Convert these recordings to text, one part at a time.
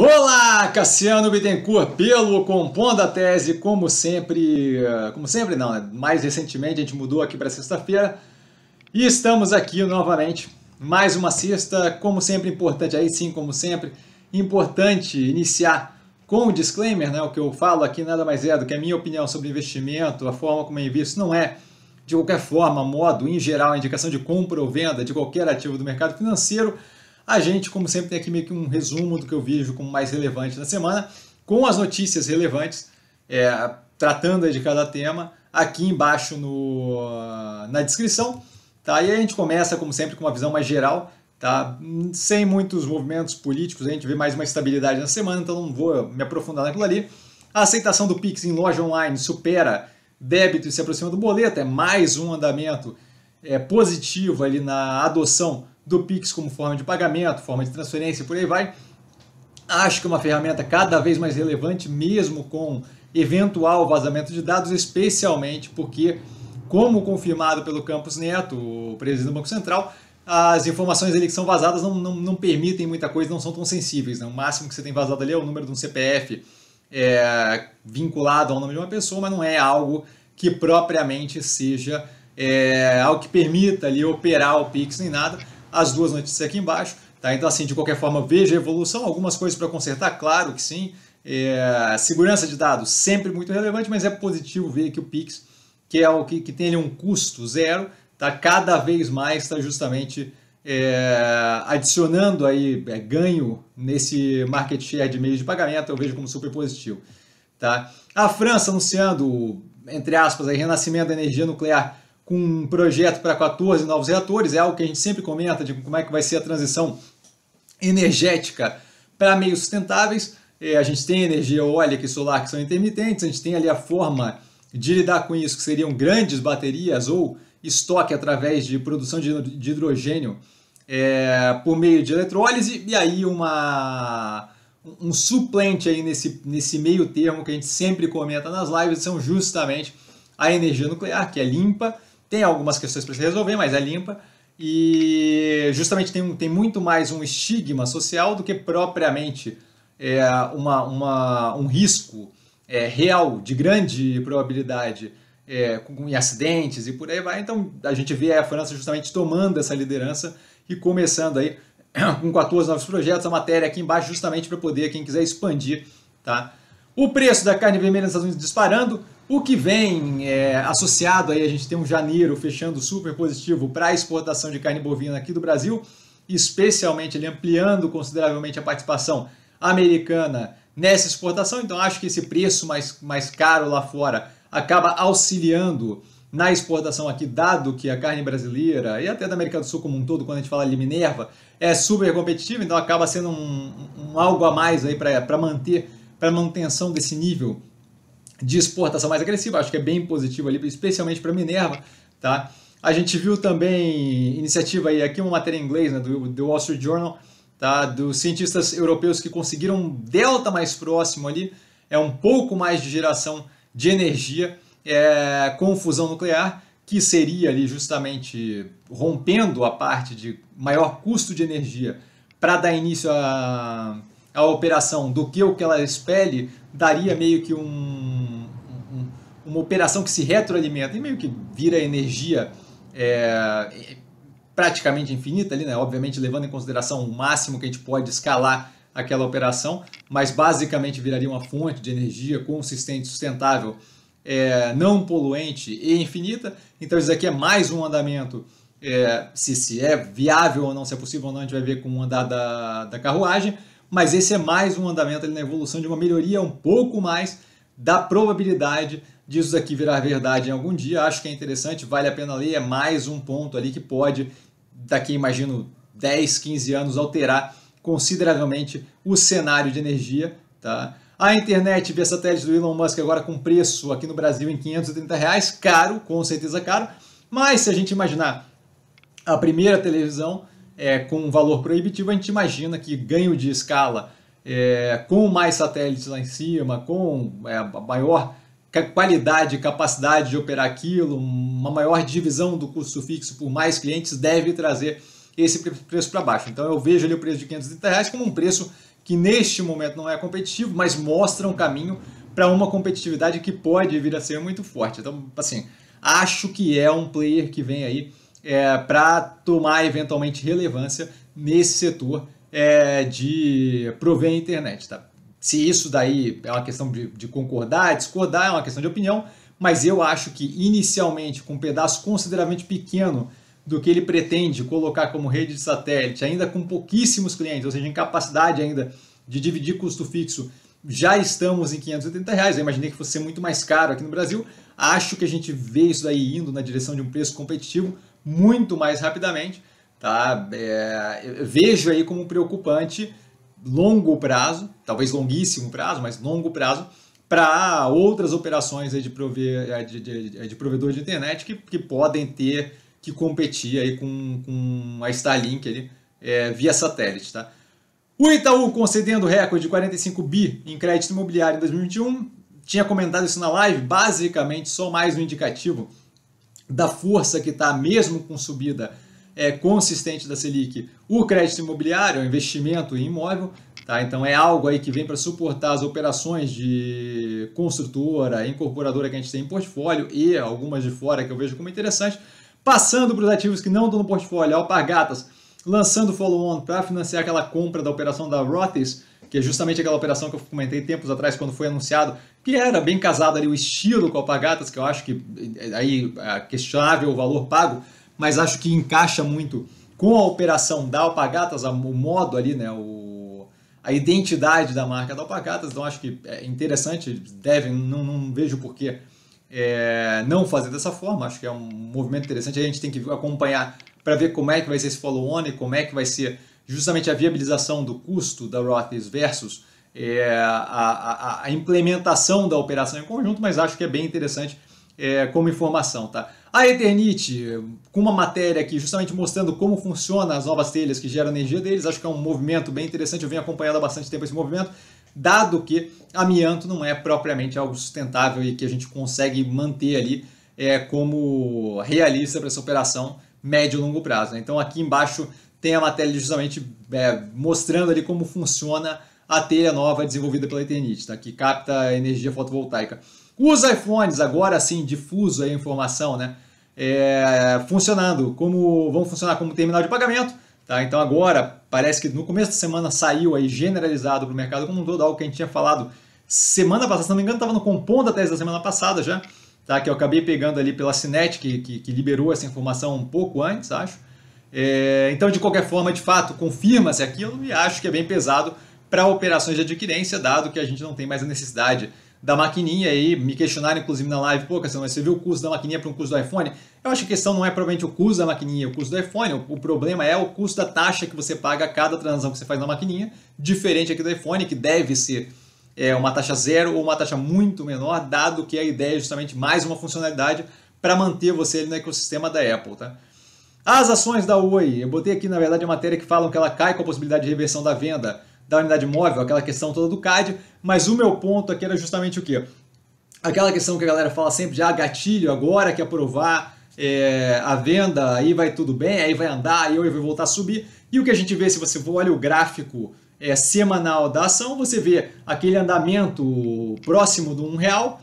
Olá, Cassiano Bittencourt, pelo Compondo a Tese, como sempre, eh, como sempre não, né? mais recentemente a gente mudou aqui para sexta-feira e estamos aqui novamente, mais uma sexta, como sempre importante, aí sim, como sempre, importante iniciar com o disclaimer, né? o que eu falo aqui nada mais é do que a minha opinião sobre investimento, a forma como eu invisto, não é de qualquer forma, modo, em geral, a indicação de compra ou venda de qualquer ativo do mercado financeiro, a gente, como sempre, tem aqui meio que um resumo do que eu vejo como mais relevante na semana, com as notícias relevantes, é, tratando de cada tema, aqui embaixo no, na descrição. Tá? E a gente começa, como sempre, com uma visão mais geral, tá? sem muitos movimentos políticos, a gente vê mais uma estabilidade na semana, então não vou me aprofundar naquilo ali. A aceitação do Pix em loja online supera débito e se aproxima do boleto, é mais um andamento é, positivo ali na adoção do Pix como forma de pagamento, forma de transferência, por aí vai. Acho que é uma ferramenta cada vez mais relevante, mesmo com eventual vazamento de dados, especialmente porque, como confirmado pelo Campos Neto, o presidente do Banco Central, as informações ali que são vazadas não, não, não permitem muita coisa, não são tão sensíveis. Né? O máximo que você tem vazado ali é o número de um CPF é, vinculado ao nome de uma pessoa, mas não é algo que propriamente seja é, algo que permita ali operar o Pix nem nada as duas notícias aqui embaixo. Tá? Então, assim, de qualquer forma, veja a evolução, algumas coisas para consertar, claro que sim. É, segurança de dados, sempre muito relevante, mas é positivo ver que o Pix, que é o que, que tem ali um custo zero, tá cada vez mais está justamente é, adicionando aí é, ganho nesse market share de meios de pagamento, eu vejo como super positivo. Tá? A França anunciando, entre aspas, aí, renascimento da energia nuclear com um projeto para 14 novos reatores, é algo que a gente sempre comenta de como é que vai ser a transição energética para meios sustentáveis. É, a gente tem energia eólica e solar que são intermitentes, a gente tem ali a forma de lidar com isso, que seriam grandes baterias ou estoque através de produção de hidrogênio é, por meio de eletrólise, e aí uma, um suplente aí nesse, nesse meio termo que a gente sempre comenta nas lives são justamente a energia nuclear, que é limpa, tem algumas questões para se resolver, mas é limpa. E justamente tem, tem muito mais um estigma social do que propriamente é, uma, uma, um risco é, real, de grande probabilidade, é, com, em acidentes e por aí vai. Então a gente vê a França justamente tomando essa liderança e começando aí com 14 novos projetos, a matéria aqui embaixo justamente para poder quem quiser expandir, tá? O preço da carne vermelha nos Estados Unidos disparando, o que vem é, associado aí, a gente tem um janeiro fechando super positivo para a exportação de carne bovina aqui do Brasil, especialmente ampliando consideravelmente a participação americana nessa exportação. Então, acho que esse preço mais, mais caro lá fora acaba auxiliando na exportação aqui, dado que a carne brasileira e até da América do Sul como um todo, quando a gente fala de Minerva, é super competitiva, então acaba sendo um, um algo a mais aí para manter para manutenção desse nível de exportação mais agressiva, acho que é bem positivo ali, especialmente para Minerva, tá? A gente viu também iniciativa aí, aqui uma matéria em inglês, né, do, do Wall Street Journal, tá? Dos cientistas europeus que conseguiram um delta mais próximo ali, é um pouco mais de geração de energia é, com fusão nuclear, que seria ali justamente rompendo a parte de maior custo de energia para dar início à, à operação do que o que ela expele, daria meio que um uma operação que se retroalimenta e meio que vira energia é, praticamente infinita ali, né? Obviamente levando em consideração o máximo que a gente pode escalar aquela operação, mas basicamente viraria uma fonte de energia consistente, sustentável, é, não poluente e infinita. Então isso aqui é mais um andamento, é, se, se é viável ou não, se é possível ou não, a gente vai ver com o andar da, da carruagem, mas esse é mais um andamento ali na evolução de uma melhoria um pouco mais da probabilidade disso aqui virar verdade em algum dia. Acho que é interessante, vale a pena ler. É mais um ponto ali que pode, daqui imagino 10, 15 anos, alterar consideravelmente o cenário de energia. Tá? A internet via satélite do Elon Musk agora com preço aqui no Brasil em 530 reais, caro, com certeza caro. Mas se a gente imaginar a primeira televisão é, com um valor proibitivo, a gente imagina que ganho de escala é, com mais satélites lá em cima, com é, maior qualidade e capacidade de operar aquilo, uma maior divisão do custo fixo por mais clientes deve trazer esse preço para baixo. Então eu vejo ali o preço de 530 reais como um preço que neste momento não é competitivo, mas mostra um caminho para uma competitividade que pode vir a ser muito forte. Então, assim, acho que é um player que vem aí é, para tomar eventualmente relevância nesse setor é, de prover a internet, tá? Se isso daí é uma questão de, de concordar, discordar, é uma questão de opinião, mas eu acho que inicialmente, com um pedaço consideravelmente pequeno do que ele pretende colocar como rede de satélite, ainda com pouquíssimos clientes, ou seja, incapacidade ainda de dividir custo fixo, já estamos em 580 reais. Eu imaginei que fosse ser muito mais caro aqui no Brasil. Acho que a gente vê isso daí indo na direção de um preço competitivo muito mais rapidamente. Tá? É, vejo aí como preocupante longo prazo, talvez longuíssimo prazo, mas longo prazo, para outras operações de, prover, de, de, de, provedor de internet que, que podem ter que competir aí com, com a Starlink ali, é, via satélite. Tá? O Itaú concedendo recorde de 45 bi em crédito imobiliário em 2021, tinha comentado isso na live, basicamente só mais um indicativo da força que está mesmo com subida é, consistente da Selic. O crédito imobiliário o é investimento em imóvel, tá? então é algo aí que vem para suportar as operações de construtora, incorporadora que a gente tem em portfólio e algumas de fora que eu vejo como interessante. Passando para os ativos que não estão no portfólio, alpargatas, lançando follow-on para financiar aquela compra da operação da Rothes, que é justamente aquela operação que eu comentei tempos atrás quando foi anunciado, que era bem casado ali o estilo com a Alpagatas, que eu acho que é, aí é questionável o valor pago, mas acho que encaixa muito com a operação da Alpagatas, o modo ali, né, o, a identidade da marca da Alpagatas, então acho que é interessante, devem, não, não vejo porquê é, não fazer dessa forma, acho que é um movimento interessante, a gente tem que acompanhar para ver como é que vai ser esse follow-on e como é que vai ser justamente a viabilização do custo da Rothes versus é, a, a, a, implementação da operação em conjunto, mas acho que é bem interessante é, como informação, tá? A Eternite, com uma matéria aqui justamente mostrando como funciona as novas telhas que geram energia deles, acho que é um movimento bem interessante, eu venho acompanhando há bastante tempo esse movimento, dado que amianto não é propriamente algo sustentável e que a gente consegue manter ali é, como realista para essa operação médio e longo prazo. Né? Então aqui embaixo tem a matéria justamente é, mostrando ali como funciona a telha nova desenvolvida pela Eternite, tá? que capta energia fotovoltaica. Os iPhones, agora sim, difuso a informação, né? É, funcionando, como vão funcionar como terminal de pagamento. Tá? Então agora, parece que no começo da semana saiu aí generalizado para o mercado como um todo, algo que a gente tinha falado semana passada, se não me engano, estava no compondo da tese da semana passada já, tá? que eu acabei pegando ali pela Cinet, que, que, que liberou essa informação um pouco antes, acho. É, então, de qualquer forma, de fato, confirma-se aquilo e acho que é bem pesado para operações de adquirência, dado que a gente não tem mais a necessidade da maquininha aí, me questionaram inclusive na live, pô, Cassiano, você viu o custo da maquininha para um custo do iPhone? Eu acho que a questão não é provavelmente o custo da maquininha o custo do iPhone, o, o problema é o custo da taxa que você paga a cada transação que você faz na maquininha, diferente aqui do iPhone, que deve ser é, uma taxa zero ou uma taxa muito menor, dado que a ideia é justamente mais uma funcionalidade para manter você ali no ecossistema da Apple, tá? As ações da Oi, eu botei aqui na verdade a matéria que falam que ela cai com a possibilidade de reversão da venda da unidade móvel, aquela questão toda do CAD, mas o meu ponto aqui era justamente o quê? Aquela questão que a galera fala sempre de ah, gatilho, agora que aprovar é, eh, a venda, aí vai tudo bem, aí vai andar, aí eu vou voltar a subir. E o que a gente vê, se você olha o gráfico é, semanal da ação, você vê aquele andamento próximo do um real,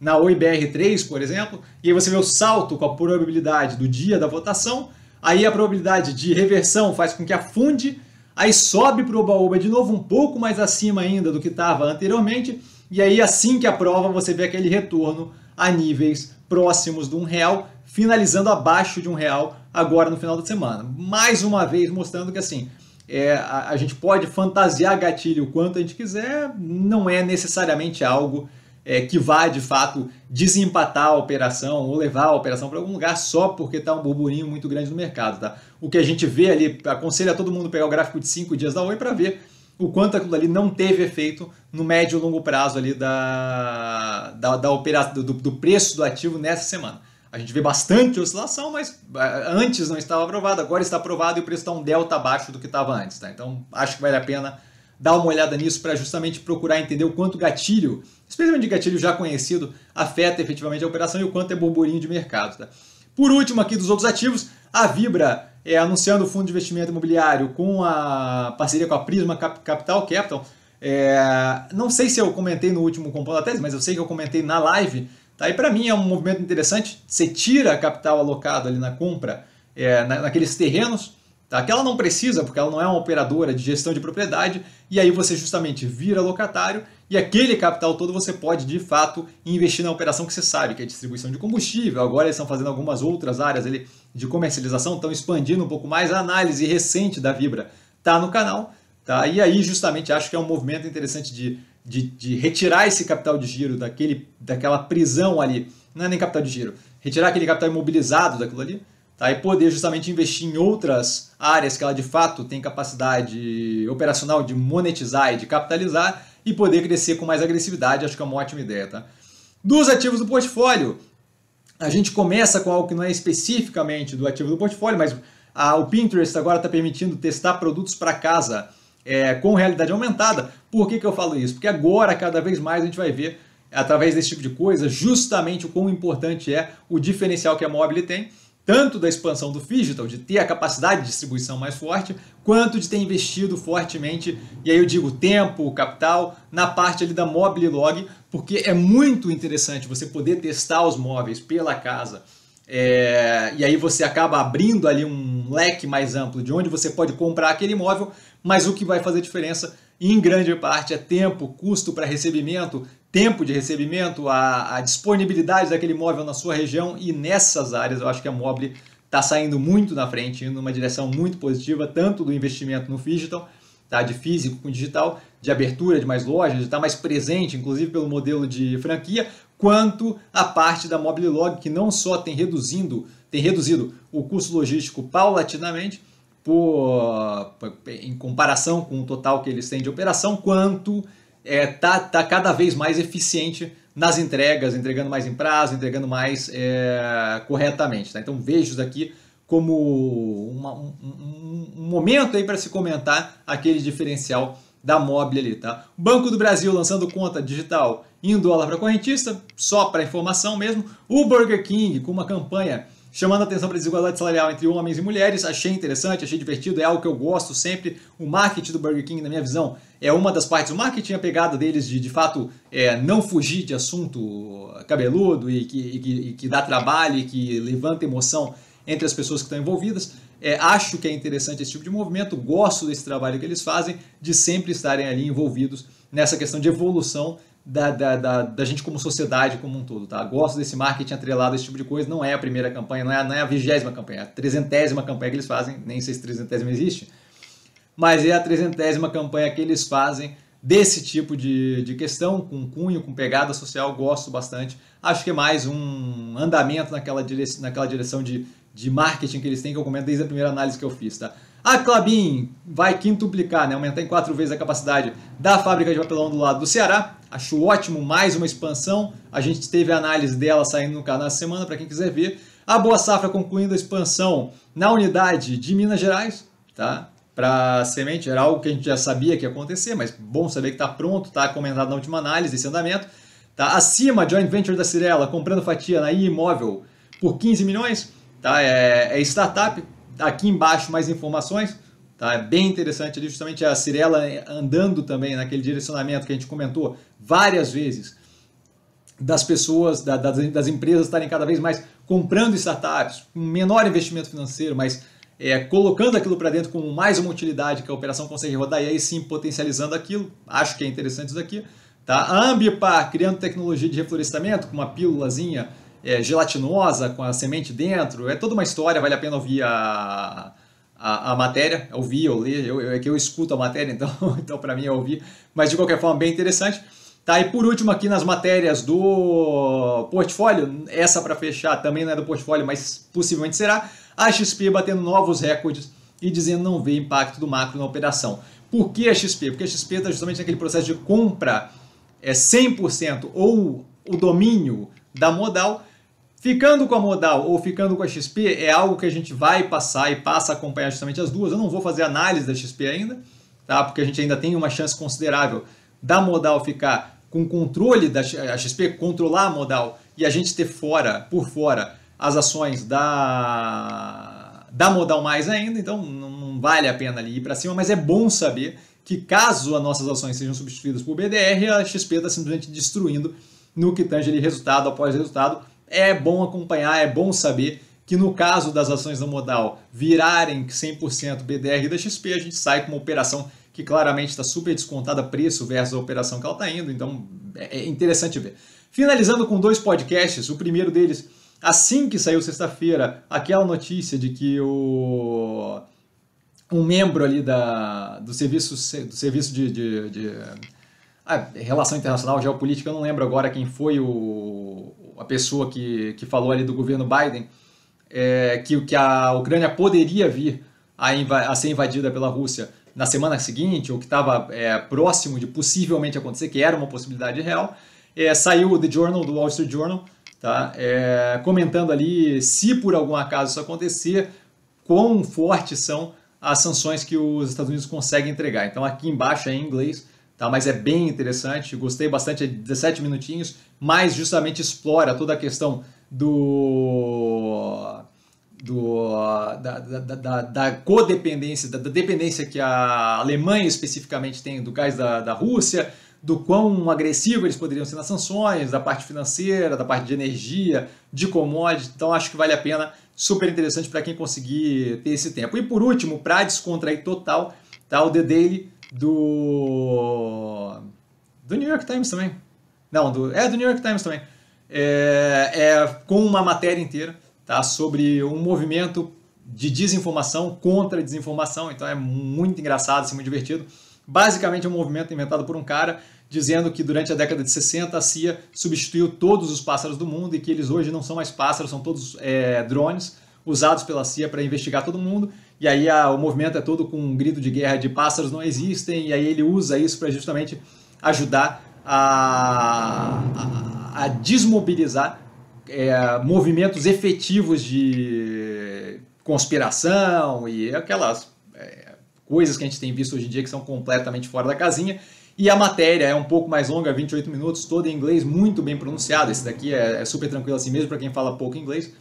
na OIBR3, por exemplo, e aí você vê o salto com a probabilidade do dia da votação, aí a probabilidade de reversão faz com que afunde aí sobe para o Oba-Oba de novo, um pouco mais acima ainda do que estava anteriormente, e aí assim que a prova você vê aquele retorno a níveis próximos de um real, finalizando abaixo de um real agora no final da semana. Mais uma vez mostrando que assim, é, a, a gente pode fantasiar gatilho o quanto a gente quiser, não é necessariamente algo é, que vai de fato desempatar a operação ou levar a operação para algum lugar só porque está um burburinho muito grande no mercado. Tá? O que a gente vê ali, aconselho a todo mundo pegar o gráfico de 5 dias da Oi para ver o quanto aquilo ali não teve efeito no médio e longo prazo ali da, da, da operação, do, do preço do ativo nessa semana. A gente vê bastante oscilação, mas é, antes não estava aprovado, agora está aprovado e o preço está um delta abaixo do que estava antes. Tá? Então acho que vale a pena dar uma olhada nisso para justamente procurar entender o quanto gatilho especialmente de gatilho já conhecido, afeta efetivamente a operação e o quanto é burburinho de mercado. Tá? Por último, aqui dos outros ativos, a Vibra é, anunciando o fundo de investimento imobiliário com a parceria com a Prisma Capital Capital. É, não sei se eu comentei no último Compondo da Tese, mas eu sei que eu comentei na live. Tá? E para mim é um movimento interessante. Você tira capital alocado ali na compra, é, na, naqueles terrenos, tá? que ela não precisa, porque ela não é uma operadora de gestão de propriedade, e aí você justamente vira locatário e aquele capital todo você pode, de fato, investir na operação que você sabe, que é distribuição de combustível. Agora eles estão fazendo algumas outras áreas ali de comercialização, estão expandindo um pouco mais. A análise recente da Vibra está no canal. Tá? E aí, justamente, acho que é um movimento interessante de, de, de retirar esse capital de giro daquele, daquela prisão ali. Não é nem capital de giro. Retirar aquele capital imobilizado daquilo ali tá? e poder justamente investir em outras áreas que ela de fato tem capacidade operacional de monetizar e de capitalizar e poder crescer com mais agressividade. Acho que é uma ótima ideia, tá? Dos ativos do portfólio, a gente começa com algo que não é especificamente do ativo do portfólio, mas a, o Pinterest agora está permitindo testar produtos para casa é, com realidade aumentada. Por que, que eu falo isso? Porque agora, cada vez mais, a gente vai ver, através desse tipo de coisa, justamente o quão importante é o diferencial que a mobile tem tanto da expansão do digital, de ter a capacidade de distribuição mais forte, quanto de ter investido fortemente, e aí eu digo tempo, capital, na parte ali da mobile log, porque é muito interessante você poder testar os móveis pela casa. É, e aí você acaba abrindo ali um leque mais amplo de onde você pode comprar aquele imóvel, mas o que vai fazer diferença em grande parte é tempo, custo para recebimento, tempo de recebimento, a, a disponibilidade daquele imóvel na sua região e nessas áreas eu acho que a Mobile está saindo muito na frente, indo numa direção muito positiva, tanto do investimento no digital, tá? de físico com digital, de abertura de mais lojas, de estar tá mais presente, inclusive pelo modelo de franquia, quanto a parte da Mobile Log, que não só tem reduzindo, tem reduzido o custo logístico paulatinamente, por, em comparação com o total que eles têm de operação, quanto é, tá, tá cada vez mais eficiente nas entregas, entregando mais em prazo, entregando mais é, corretamente. Tá? Então vejo isso daqui como uma, um, um, momento aí para se comentar aquele diferencial da Mobile ali, tá? Banco do Brasil lançando conta digital em dólar para correntista, só para informação mesmo. O Burger King com uma campanha chamando a atenção para a desigualdade salarial entre homens e mulheres. Achei interessante, achei divertido, é algo que eu gosto sempre. O marketing do Burger King, na minha visão, é uma das partes. O marketing, é a pegada deles de, de fato, é, não fugir de assunto cabeludo e que, e que, e que dá trabalho e que levanta emoção entre as pessoas que estão envolvidas. É, acho que é interessante esse tipo de movimento, gosto desse trabalho que eles fazem, de sempre estarem ali envolvidos nessa questão de evolução da, da, da, da, gente como sociedade como um todo, tá? Gosto desse marketing atrelado a esse tipo de coisa, não é a primeira campanha, não é, a, não é a vigésima campanha, é a trezentésima campanha que eles fazem, nem sei se trezentésima existe, mas é a trezentésima campanha que eles fazem desse tipo de, de questão, com cunho, com pegada social, gosto bastante. Acho que é mais um andamento naquela, dire, naquela direção de, de marketing que eles têm, que eu comento desde a primeira análise que eu fiz, tá? A ah, Clabin vai quintuplicar, né? aumentar em quatro vezes a capacidade da fábrica de papelão do lado do Ceará. Acho ótimo, mais uma expansão. A gente teve a análise dela saindo no canal essa semana, para quem quiser ver. A Boa Safra concluindo a expansão na unidade de Minas Gerais, tá? Para semente, era algo que a gente já sabia que ia acontecer, mas bom saber que está pronto, tá comentado na última análise esse andamento. Tá? Acima, Joint Venture da Cirela comprando fatia na imóvel por 15 milhões, tá? é, é startup. Aqui embaixo mais informações. Tá? É bem interessante ali justamente a Cirela andando também naquele direcionamento que a gente comentou várias vezes das pessoas, da, das, das, empresas estarem cada vez mais comprando startups, com menor investimento financeiro, mas é, colocando aquilo para dentro com mais uma utilidade que a operação consegue rodar e aí sim potencializando aquilo. Acho que é interessante isso daqui. Tá? A Ambipar criando tecnologia de reflorestamento com uma pílulazinha é, gelatinosa com a semente dentro. É toda uma história, vale a pena ouvir a, a, a matéria, é ouvir ou ler, eu, eu, é que eu escuto a matéria, então, então para mim é ouvir, mas de qualquer forma bem interessante. Tá, e por último aqui nas matérias do portfólio, essa para fechar também não é do portfólio, mas possivelmente será, a XP batendo novos recordes e dizendo não ver impacto do macro na operação. Por que a XP? Porque a XP está justamente naquele processo de compra é 100% ou o domínio da modal, Ficando com a modal ou ficando com a XP é algo que a gente vai passar e passa a acompanhar justamente as duas. Eu não vou fazer análise da XP ainda, tá? porque a gente ainda tem uma chance considerável da modal ficar com controle da XP, controlar a modal e a gente ter fora, por fora, as ações da, da modal mais ainda. Então não vale a pena ali ir para cima, mas é bom saber que caso as nossas ações sejam substituídas por BDR, a XP está simplesmente destruindo no que tange ali resultado após resultado é bom acompanhar, é bom saber que no caso das ações da modal virarem 100% BDR da XP, a gente sai com uma operação que claramente está super descontada preço versus a operação que ela está indo, então é, é interessante ver. Finalizando com dois podcasts, o primeiro deles, assim que saiu sexta-feira, aquela notícia de que o um membro ali da, do serviço, do serviço de, de, de ah, relação internacional, geopolítica, eu não lembro agora quem foi o, a pessoa que, que falou ali do governo Biden, é, que, que a Ucrânia poderia vir a, a, ser invadida pela Rússia na semana seguinte, ou que estava é, próximo de possivelmente acontecer, que era uma possibilidade real, é, saiu o The Journal, do Wall Street Journal, tá? É, comentando ali se por algum acaso isso acontecer, quão fortes são as sanções que os Estados Unidos conseguem entregar. Então aqui embaixo é em inglês, tá? Mas é bem interessante, gostei bastante, é 17 minutinhos, mas justamente explora toda a questão do do, da, da, da, da, codependência, da, dependência que a Alemanha especificamente tem do gás da, da Rússia, do quão agressivo eles poderiam ser nas sanções, da parte financeira, da parte de energia, de commodities Então acho que vale a pena, super interessante para quem conseguir ter esse tempo. E por último, para descontrair total, tá, o The Daily do. do New York Times também. Não, do, é do New York Times também. É, é, com uma matéria inteira tá, sobre um movimento de desinformação contra desinformação. Então é muito engraçado, assim, muito divertido. Basicamente é um movimento inventado por um cara dizendo que durante a década de 60 a CIA substituiu todos os pássaros do mundo e que eles hoje não são mais pássaros, são todos é, drones usados pela CIA para investigar todo mundo e aí a, ah, o movimento é todo com um grito de guerra de pássaros não existem, e aí ele usa isso para justamente ajudar a, a, a desmobilizar é, movimentos efetivos de conspiração e aquelas é, coisas que a gente tem visto hoje em dia que são completamente fora da casinha. E a matéria é um pouco mais longa, 28 minutos, toda em inglês, muito bem pronunciada. Esse daqui é, é super tranquilo assim mesmo para quem fala pouco inglês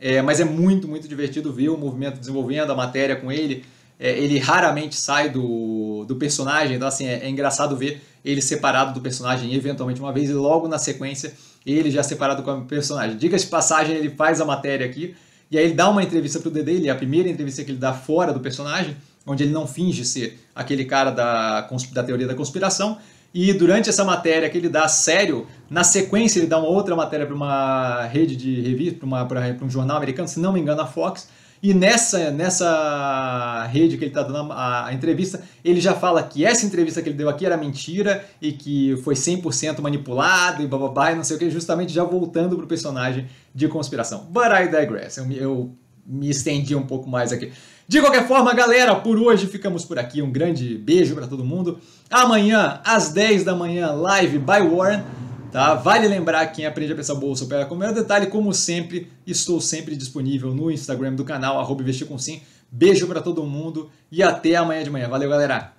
é, mas é muito, muito divertido ver o movimento desenvolvendo a matéria com ele. É, ele raramente sai do, do personagem, então assim, é, é, engraçado ver ele separado do personagem eventualmente uma vez e logo na sequência ele já separado com o personagem. Dicas de passagem, ele faz a matéria aqui e aí ele dá uma entrevista pro Dede, ele é a primeira entrevista que ele dá fora do personagem, onde ele não finge ser aquele cara da, da teoria da conspiração, e durante essa matéria que ele dá sério, na sequência ele dá uma outra matéria para uma rede de revista, para um jornal americano, se não me engano, a Fox. E nessa, nessa rede que ele está dando a, a, entrevista, ele já fala que essa entrevista que ele deu aqui era mentira e que foi 100% manipulado e bababá e não sei o que, justamente já voltando para o personagem de conspiração. But I digress. Eu, eu me estendi um pouco mais aqui. De qualquer forma, galera, por hoje ficamos por aqui. Um grande beijo para todo mundo. Amanhã, às 10 da manhã, live by Warren. Tá? Vale lembrar quem aprende a pensar bolsa opera com o melhor detalhe. Como sempre, estou sempre disponível no Instagram do canal, arroba Investir com Sim. Beijo para todo mundo e até amanhã de manhã. Valeu, galera!